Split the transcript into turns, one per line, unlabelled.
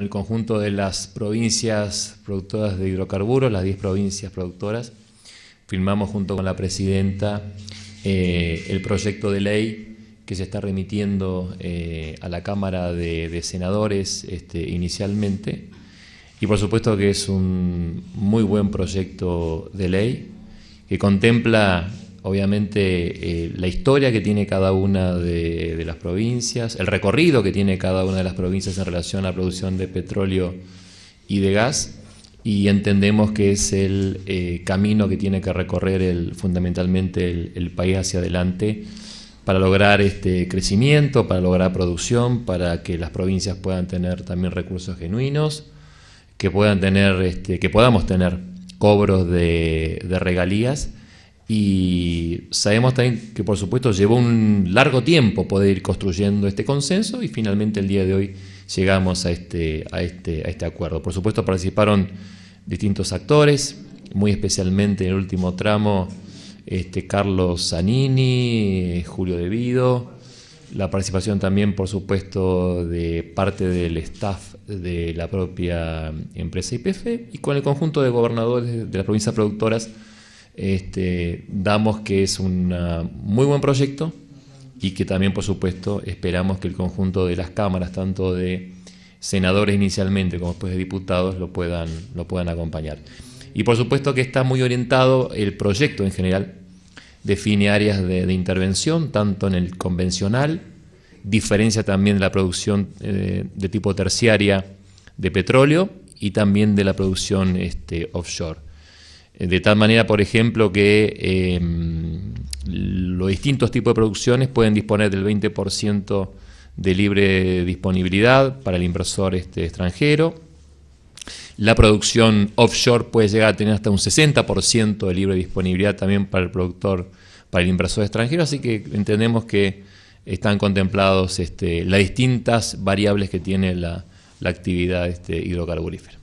el conjunto de las provincias productoras de hidrocarburos, las 10 provincias productoras. Firmamos junto con la presidenta eh, el proyecto de ley que se está remitiendo eh, a la Cámara de, Senadores este, inicialmente. Y por supuesto que es un muy buen proyecto de ley que contempla obviamente eh, la historia que tiene cada una de, las provincias, el recorrido que tiene cada una de las provincias en relación a la producción de petróleo y de gas, y entendemos que es el eh, camino que tiene que recorrer fundamentalmente el, país hacia adelante para lograr este crecimiento, para lograr producción, para que las provincias puedan tener también recursos genuinos, que puedan tener, este, que podamos tener cobros de regalías y sabemos también que, por supuesto, llevó un largo tiempo poder ir construyendo este consenso y finalmente el día de hoy llegamos a este, a este, a este acuerdo. Por supuesto, participaron distintos actores, muy especialmente en el último tramo este, Carlos Zanini, Julio Devido, la participación también, por supuesto, de parte del staff de la propia empresa IPF y con el conjunto de gobernadores de las provincias productoras este, damos que es un ah, muy buen proyecto y que también, por supuesto, esperamos que el conjunto de las cámaras, tanto de senadores inicialmente como después de diputados, lo puedan, lo puedan acompañar. Y por supuesto que está muy orientado el proyecto en general, define áreas de, intervención, tanto en el convencional, diferencia también de la producción eh, de tipo terciaria de petróleo y también de la producción este, offshore. Eh, de tal manera, por ejemplo, que em, los distintos tipos de producciones pueden disponer del 20% de libre disponibilidad para el inversor este, extranjero. La producción offshore puede llegar a tener hasta un 60% de libre disponibilidad también para el productor, para el inversor extranjero, así que entendemos que están contemplados este, las distintas variables que tiene la, actividad este, hidrocarburífera.